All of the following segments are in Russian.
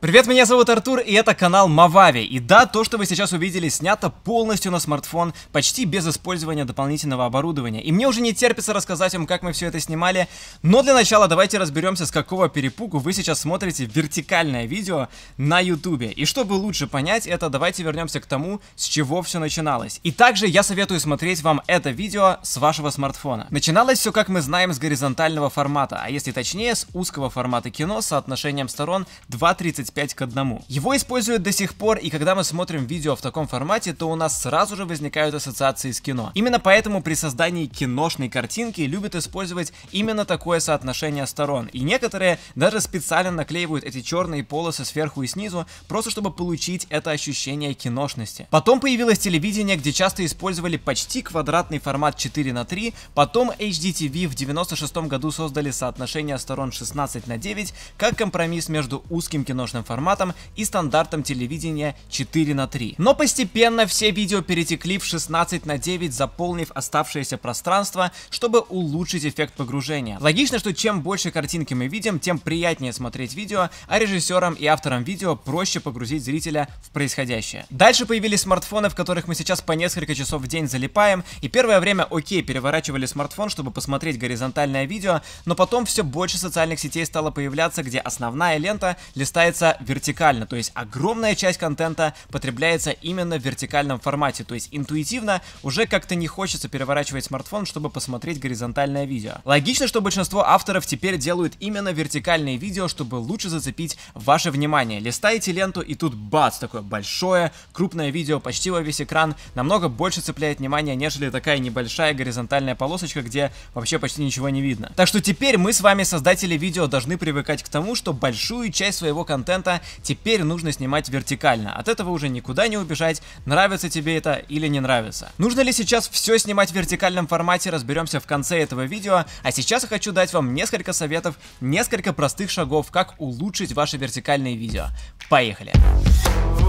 Привет, меня зовут Артур, и это канал Мавави. И да, то, что вы сейчас увидели, снято полностью на смартфон, почти без использования дополнительного оборудования. И мне уже не терпится рассказать вам, как мы все это снимали, но для начала давайте разберемся, с какого перепугу вы сейчас смотрите вертикальное видео на ютубе. И чтобы лучше понять это, давайте вернемся к тому, с чего все начиналось. И также я советую смотреть вам это видео с вашего смартфона. Начиналось все, как мы знаем, с горизонтального формата, а если точнее, с узкого формата кино с соотношением сторон 2.30 25 к 1. Его используют до сих пор, и когда мы смотрим видео в таком формате, то у нас сразу же возникают ассоциации с кино. Именно поэтому при создании киношной картинки любят использовать именно такое соотношение сторон. И некоторые даже специально наклеивают эти черные полосы сверху и снизу, просто чтобы получить это ощущение киношности. Потом появилось телевидение, где часто использовали почти квадратный формат 4 на 3, потом HDTV в 96 году создали соотношение сторон 16 на 9, как компромисс между узким киношным обычным форматом и стандартом телевидения 4 на 3. Но постепенно все видео перетекли в 16 на 9, заполнив оставшееся пространство, чтобы улучшить эффект погружения. Логично, что чем больше картинки мы видим, тем приятнее смотреть видео, а режиссерам и авторам видео проще погрузить зрителя в происходящее. Дальше появились смартфоны, в которых мы сейчас по несколько часов в день залипаем, и первое время окей, переворачивали смартфон, чтобы посмотреть горизонтальное видео, но потом все больше социальных сетей стало появляться, где основная лента листается потребляется вертикально, то есть огромная часть контента потребляется именно в вертикальном формате, то есть интуитивно уже как-то не хочется переворачивать смартфон, чтобы посмотреть горизонтальное видео. Логично, что большинство авторов теперь делают именно вертикальные видео, чтобы лучше зацепить ваше внимание. Листаете ленту и тут бац, такое большое, крупное видео, почти во весь экран, намного больше цепляет внимание, нежели такая небольшая горизонтальная полосочка, где вообще почти ничего не видно. Так что теперь мы с вами, создатели видео, должны привыкать к тому, что большую часть своего контента контента, теперь нужно снимать вертикально. От этого уже никуда не убежать, нравится тебе это или не нравится. Нужно ли сейчас все снимать в вертикальном формате, разберемся в конце этого видео, а сейчас я хочу дать вам несколько советов, несколько простых шагов, как улучшить ваши вертикальные видео. Поехали! Поехали!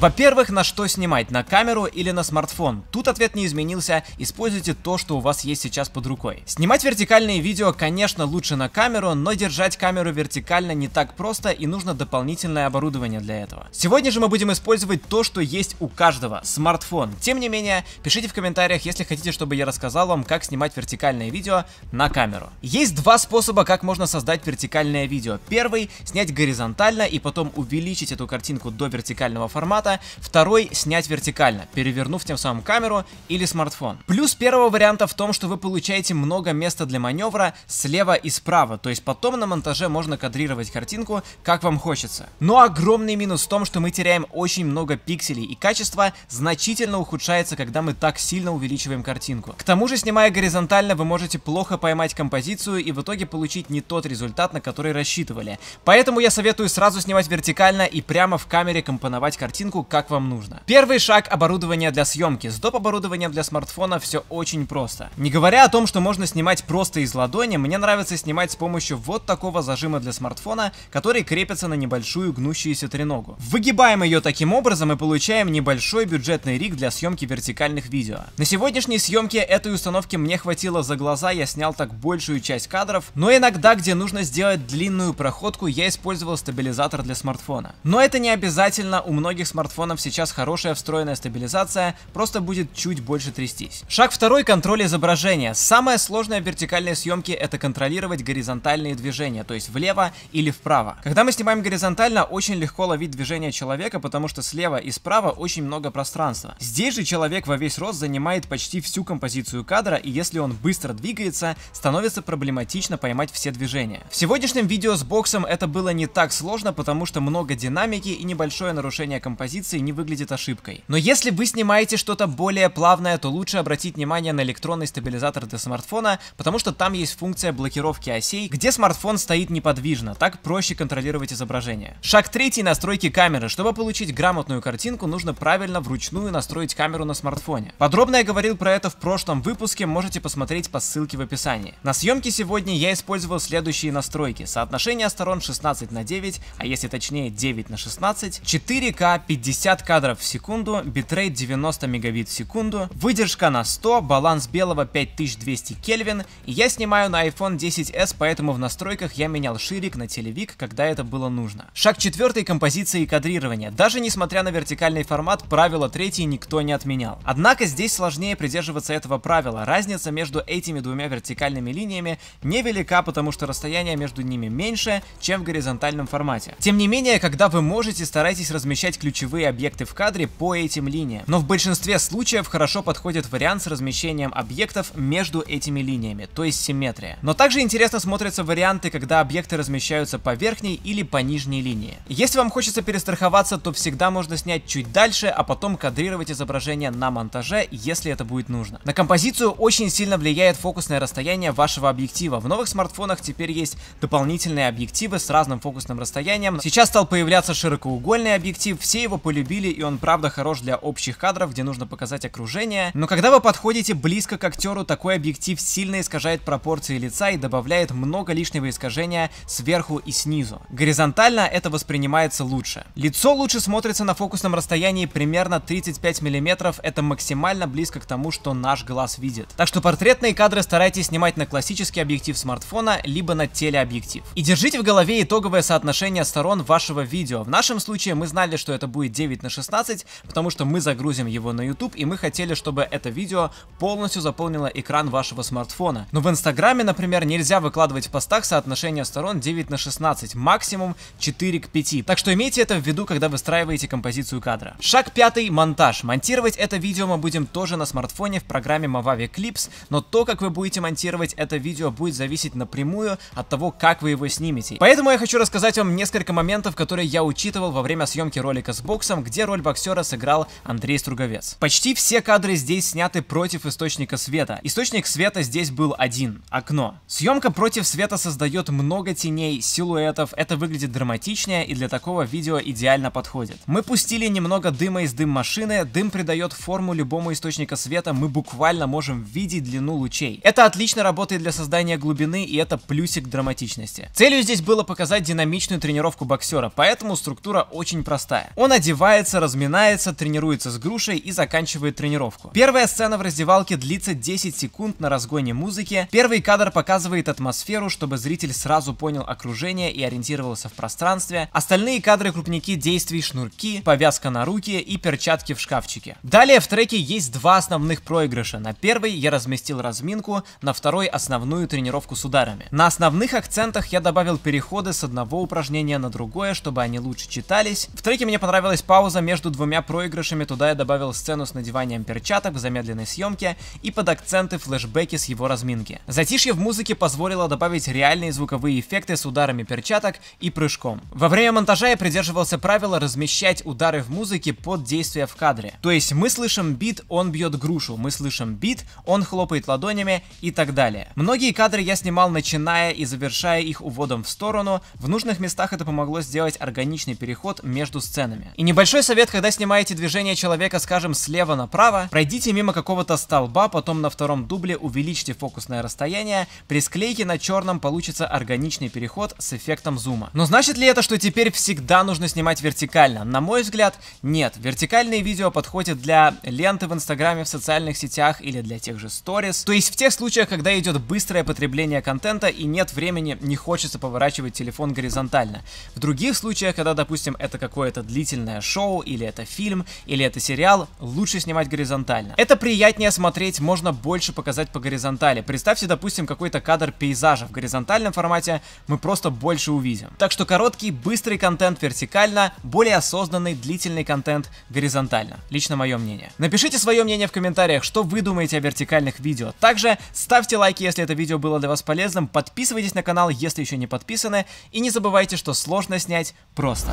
Во-первых, на что снимать, на камеру или на смартфон? Тут ответ не изменился, используйте то, что у вас есть сейчас под рукой. Снимать вертикальные видео, конечно, лучше на камеру, но держать камеру вертикально не так просто и нужно дополнительное оборудование для этого. Сегодня же мы будем использовать то, что есть у каждого, смартфон. Тем не менее, пишите в комментариях, если хотите, чтобы я рассказал вам, как снимать вертикальное видео на камеру. Есть два способа, как можно создать вертикальное видео. Первый, снять горизонтально и потом увеличить эту картинку до вертикального формата, формата, второй снять вертикально, перевернув тем самым камеру или смартфон. Плюс первого варианта в том, что вы получаете много места для маневра слева и справа, то есть потом на монтаже можно кадрировать картинку, как вам хочется. Но огромный минус в том, что мы теряем очень много пикселей, и качество значительно ухудшается, когда мы так сильно увеличиваем картинку. К тому же, снимая горизонтально, вы можете плохо поймать композицию и в итоге получить не тот результат, на который рассчитывали. Поэтому я советую сразу снимать вертикально и прямо в камере компоновать картинку, съемку как вам нужно. Первый шаг оборудование для съемки. С доп. оборудованием для смартфона все очень просто. Не говоря о том, что можно снимать просто из ладони, мне нравится снимать с помощью вот такого зажима для смартфона, который крепится на небольшую гнущуюся треногу. Выгибаем ее таким образом и получаем небольшой бюджетный риг для съемки вертикальных видео. На сегодняшней съемке этой установки мне хватило за глаза, я снял так большую часть кадров, но иногда, где нужно сделать длинную проходку, я использовал стабилизатор для смартфона. Но это не обязательно, у многих смартфонов смартфонов сейчас хорошая встроенная стабилизация, просто будет чуть больше трястись. Шаг второй – контроль изображения. Самое сложное в вертикальной съемке – это контролировать горизонтальные движения, то есть влево или вправо. Когда мы снимаем горизонтально, очень легко ловить движение человека, потому что слева и справа очень много пространства. Здесь же человек во весь рост занимает почти всю композицию кадра, и если он быстро двигается, становится проблематично поймать все движения. В сегодняшнем видео с боксом это было не так сложно, потому что много динамики и небольшое нарушение композиции позиции не выглядит ошибкой. Но если вы снимаете что-то более плавное, то лучше обратить внимание на электронный стабилизатор для смартфона, потому что там есть функция блокировки осей, где смартфон стоит неподвижно, так проще контролировать изображение. Шаг третий — настройки камеры. Чтобы получить грамотную картинку, нужно правильно вручную настроить камеру на смартфоне. Подробно я говорил про это в прошлом выпуске, можете посмотреть по ссылке в описании. На съемке сегодня я использовал следующие настройки. Соотношение сторон 16 на 9, а если точнее 9 на 16, 4К 50 50 кадров в секунду, битрейт 90 мегабит в секунду, выдержка на 100, баланс белого 5200 кельвин, и я снимаю на iPhone 10s, поэтому в настройках я менял ширик на телевик, когда это было нужно. Шаг четвертый – композиции и кадрирование. Даже несмотря на вертикальный формат, правило третье никто не отменял. Однако здесь сложнее придерживаться этого правила. Разница между этими двумя вертикальными линиями невелика, потому что расстояние между ними меньше, чем в горизонтальном формате. Тем не менее, когда вы можете, старайтесь размещать ключевые любые объекты в кадре по этим линиям. Но в большинстве случаев хорошо подходит вариант с размещением объектов между этими линиями, то есть симметрия. Но также интересно смотрятся варианты, когда объекты размещаются по верхней или по нижней линии. Если вам хочется перестраховаться, то всегда можно снять чуть дальше, а потом кадрировать изображение на монтаже, если это будет нужно. На композицию очень сильно влияет фокусное расстояние вашего объектива. В новых смартфонах теперь есть дополнительные объективы с разным фокусным расстоянием. Сейчас стал появляться широкоугольный объектив, все его полюбили, и он правда хорош для общих кадров, где нужно показать окружение. Но когда вы подходите близко к актеру, такой объектив сильно искажает пропорции лица и добавляет много лишнего искажения сверху и снизу. Горизонтально это воспринимается лучше. Лицо лучше смотрится на фокусном расстоянии примерно 35 мм, это максимально близко к тому, что наш глаз видит. Так что портретные кадры старайтесь снимать на классический объектив смартфона, либо на телеобъектив. И держите в голове итоговое соотношение сторон вашего видео. В нашем случае мы знали, что это будет будет 9 на 16, потому что мы загрузим его на YouTube, и мы хотели, чтобы это видео полностью заполнило экран вашего смартфона. Но в Инстаграме, например, нельзя выкладывать в постах соотношение сторон 9 на 16, максимум 4 к 5. Так что имейте это в виду, когда выстраиваете композицию кадра. Шаг пятый – монтаж. Монтировать это видео мы будем тоже на смартфоне в программе Movavi Clips, но то, как вы будете монтировать это видео, будет зависеть напрямую от того, как вы его снимете. Поэтому я хочу рассказать вам несколько моментов, которые я учитывал во время съемки ролика с бокса, Фоксом, где роль боксера сыграл Андрей Струговец. Почти все кадры здесь сняты против источника света. Источник света здесь был один — окно. Съемка против света создает много теней, силуэтов, это выглядит драматичнее и для такого видео идеально подходит. Мы пустили немного дыма из дым машины, дым придает форму любому источника света, мы буквально можем видеть длину лучей. Это отлично работает для создания глубины и это плюсик драматичности. Целью здесь было показать динамичную тренировку боксера, поэтому структура очень простая. Он один одевается, разминается, тренируется с грушей и заканчивает тренировку. Первая сцена в раздевалке длится 10 секунд на разгоне музыки. Первый кадр показывает атмосферу, чтобы зритель сразу понял окружение и ориентировался в пространстве. Остальные кадры крупники действий шнурки, повязка на руки и перчатки в шкафчике. Далее в треке есть два основных проигрыша. На первый я разместил разминку, на второй основную тренировку с ударами. На основных акцентах я добавил переходы с одного упражнения на другое, чтобы они лучше читались. В треке мне понравилось Случилась пауза между двумя проигрышами, туда я добавил сцену с надеванием перчаток в замедленной съемке и под акценты флешбеки с его разминки. Затишье в музыке позволило добавить реальные звуковые эффекты с ударами перчаток и прыжком. Во время монтажа я придерживался правила размещать удары в музыке под действие в кадре. То есть мы слышим бит, он бьет грушу, мы слышим бит, он хлопает ладонями и так далее. Многие кадры я снимал начиная и завершая их уводом в сторону, в нужных местах это помогло сделать органичный переход между сценами. И Небольшой совет, когда снимаете движение человека, скажем, слева направо, пройдите мимо какого-то столба, потом на втором дубле увеличьте фокусное расстояние, при склейке на черном получится органичный переход с эффектом зума. Но значит ли это, что теперь всегда нужно снимать вертикально? На мой взгляд, нет. Вертикальные видео подходят для ленты в инстаграме, в социальных сетях или для тех же сторис. То есть в тех случаях, когда идет быстрое потребление контента и нет времени, не хочется поворачивать телефон горизонтально. В других случаях, когда, допустим, это какое-то длительное музыкальное шоу, или это фильм, или это сериал, лучше снимать горизонтально. Это приятнее смотреть, можно больше показать по горизонтали. Представьте, допустим, какой-то кадр пейзажа. В горизонтальном формате мы просто больше увидим. Так что короткий, быстрый контент вертикально, более осознанный, длительный контент горизонтально. Лично мое мнение. Напишите свое мнение в комментариях, что вы думаете о вертикальных видео. Также ставьте лайки, если это видео было для вас полезным, подписывайтесь на канал, если еще не подписаны, и не забывайте, что сложно снять просто.